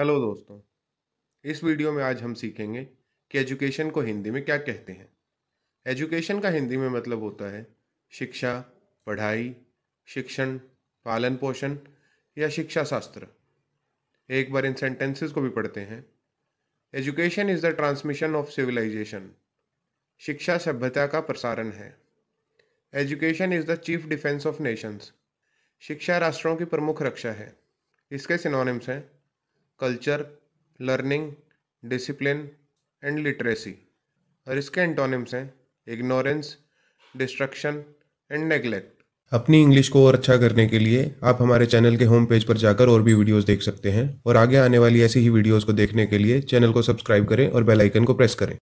hello दोस्तों इस video में आज हम सीखेंगे कि एजुकेशन को हिंदी में क्या कहते हैं एजुकेशन का हिंदी में मतलब होता है शिक्षा पढ़ाई शिक्षण पालन पोषण या शिक्षा शास्त्र एक बार इन सेंटेंसेस को भी पढ़ते हैं education is the transmission of civilisation शिक्षा सभ्यता का प्रसारण है education is the chief defence of nations शिक्षा राष्ट्रों की प्रमुख रक्षा है इसके सिनोनिम्स हैं culture learning discipline and literacy और इसके एंटोनिम्स हैं इग्नोरेंस डिस्ट्रक्शन एंड नेग्लेक्ट अपनी इंग्लिश को और अच्छा करने के लिए आप हमारे चैनल के होम पेज पर जाकर और भी वीडियोस देख सकते हैं और आगे आने वाली ऐसी ही वीडियोस को देखने के लिए चैनल को सब्सक्राइब करें और बेल आइकन को प्रेस करें